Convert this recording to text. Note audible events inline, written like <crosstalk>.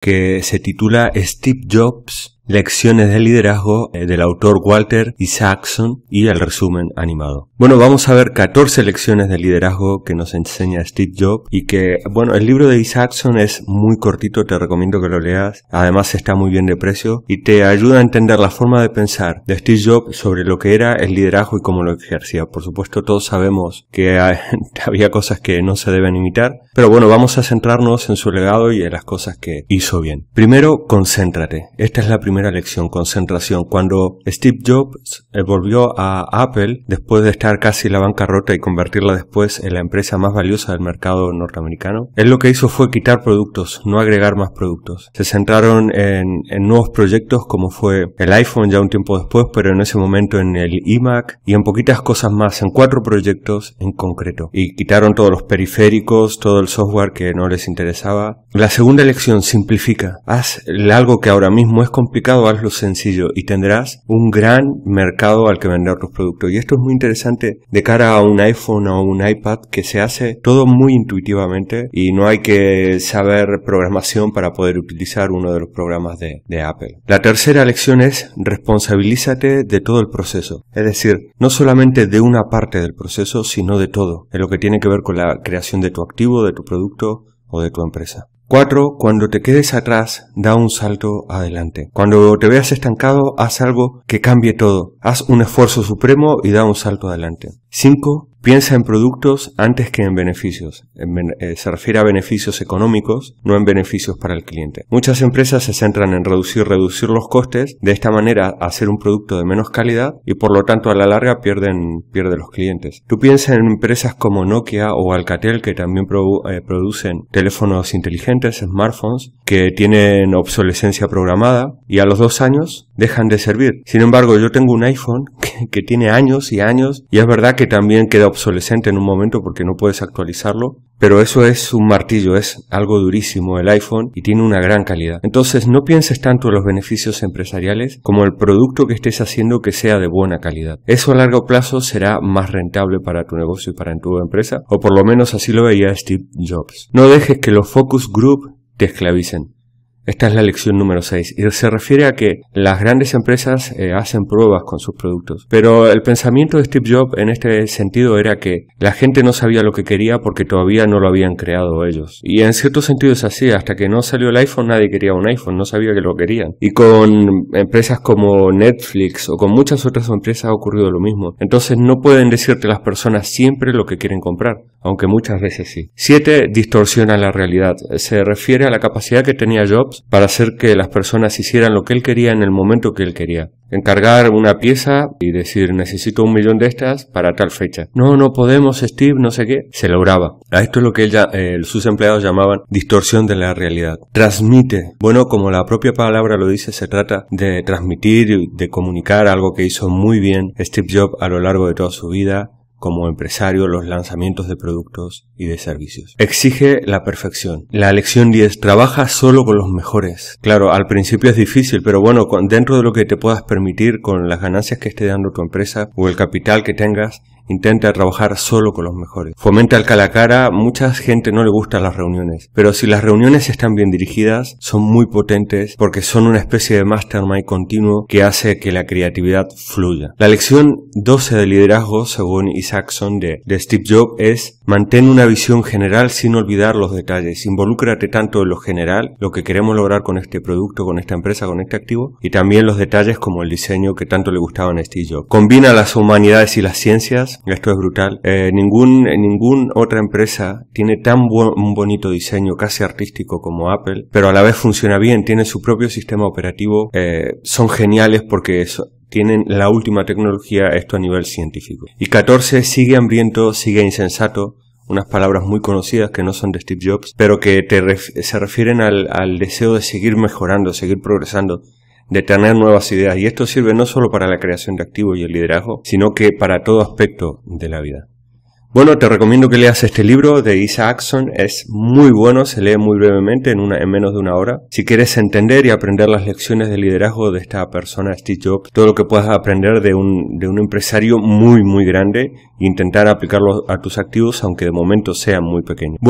que se titula Steve Jobs Lecciones de liderazgo eh, del autor Walter Isaacson y el resumen animado. Bueno, vamos a ver 14 lecciones de liderazgo que nos enseña Steve Jobs y que, bueno, el libro de Isaacson es muy cortito, te recomiendo que lo leas. Además está muy bien de precio y te ayuda a entender la forma de pensar de Steve Jobs sobre lo que era el liderazgo y cómo lo ejercía. Por supuesto, todos sabemos que ah, <laughs> había cosas que no se deben imitar, pero bueno, vamos a centrarnos en su legado y en las cosas que hizo bien. Primero, concéntrate. Esta es la primera lección, concentración. Cuando Steve Jobs eh, volvió a Apple, después de estar casi en la bancarrota y convertirla después en la empresa más valiosa del mercado norteamericano, él lo que hizo fue quitar productos, no agregar más productos. Se centraron en nuevos proyectos como fue el iPhone ya un tiempo después, pero en ese momento en el iMac y en poquitas cosas más, en cuatro proyectos en concreto. Y quitaron todos los periféricos, todo el software que no les interesaba la segunda lección simplifica. Haz algo que ahora mismo es complicado, hazlo sencillo y tendrás un gran mercado al que vender tus productos. Y esto es muy interesante de cara a un iPhone o un iPad que se hace todo muy intuitivamente y no hay que saber programación para poder utilizar uno de los programas de, Apple. La tercera lección es responsabilízate de todo el proceso. Es decir, no solamente de una parte del proceso, sino de todo. En lo que tiene que ver con la creación de tu activo, de tu producto o de tu empresa. 4. Cuando te quedes atrás, da un salto adelante. Cuando te veas estancado, haz algo que cambie todo. Haz un esfuerzo supremo y da un salto adelante. 5. Piensa en productos antes que en beneficios. Eh, se refiere a beneficios económicos, no en beneficios para el cliente. Muchas empresas se centran en reducir, reducir los costes, de esta manera hacer un producto de menos calidad y por lo tanto a la larga pierden, los clientes. Tú piensa en empresas como Nokia o Alcatel que también eh, producen teléfonos inteligentes, smartphones, que tienen obsolescencia programada y a los dos años dejan de servir. Sin embargo, yo tengo un iPhone <laughs> que tiene años y años y es verdad que también queda obsolescente en un momento porque no puedes actualizarlo, pero eso es un martillo, es algo durísimo el iPhone y tiene una gran calidad. Entonces no pienses tanto en los beneficios empresariales como el producto que estés haciendo que sea de buena calidad. Eso a largo plazo será más rentable para tu negocio y para tu empresa, o por lo menos así lo veía Steve Jobs. No dejes que los focus group te esclavicen. Esta es la lección número 6 y se refiere a que las grandes empresas eh, hacen pruebas con sus productos. Pero el pensamiento de Steve Jobs en este sentido era que la gente no sabía lo que quería porque todavía no lo habían creado ellos. Y en cierto sentido es así, hasta que no salió el iPhone nadie quería un iPhone, no sabía que lo querían. Y con empresas como Netflix o con muchas otras empresas ha ocurrido lo mismo. Entonces no pueden decirte las personas siempre lo que quieren comprar, aunque muchas veces sí. 7. Distorsiona la realidad. Se refiere a la capacidad que tenía Jobs para hacer que las personas hicieran lo que Él quería en el momento que Él quería. Encargar una pieza y decir necesito un millón de estas para tal fecha. No, no podemos, Steve, no sé qué. Se lograba. A esto es lo que eh, sus empleados llamaban distorsión de la realidad. Transmite. Bueno, como la propia palabra lo dice, se trata de transmitir, y de comunicar algo que hizo muy bien Steve Jobs a lo largo de toda su vida como empresario los lanzamientos de productos y de servicios. Exige la perfección. La lección 10, trabaja solo con los mejores. Claro, al principio es difícil, pero bueno, dentro de lo que te puedas permitir, con las ganancias que esté dando tu empresa o el capital que tengas, Intenta trabajar solo con los mejores. Fomenta el calacara. Mucha gente no le gustan las reuniones. Pero si las reuniones están bien dirigidas, son muy potentes porque son una especie de mastermind continuo que hace que la creatividad fluya. La lección 12 de liderazgo, según Isaacson de, de Steve Jobs, es mantén una visión general sin olvidar los detalles. Involúcrate tanto en lo general, lo que queremos lograr con este producto, con esta empresa, con este activo, y también los detalles como el diseño que tanto le gustaba a Steve Jobs. Combina las humanidades y las ciencias esto es brutal. Ninguna eh, ningún, ninguna otra empresa tiene tan un bonito diseño casi artístico como Apple, pero a la vez funciona bien, tiene su propio sistema operativo, eh, son geniales porque tienen la última tecnología, esto a nivel científico. Y 14 sigue hambriento, sigue insensato, unas palabras muy conocidas que no son de Steve Jobs, pero que se refieren al deseo de seguir mejorando, seguir progresando, de tener nuevas ideas. Y esto sirve no solo para la creación de activos y el liderazgo, sino que para todo aspecto de la vida. Bueno, te recomiendo que leas este libro de Isa Axon. Es muy bueno, se lee muy brevemente, en, una, en menos de una hora. Si quieres entender y aprender las lecciones de liderazgo de esta persona, Steve Jobs, todo lo que puedas aprender de un, de un empresario muy, muy grande, intentar aplicarlo a tus activos, aunque de momento sean muy pequeños.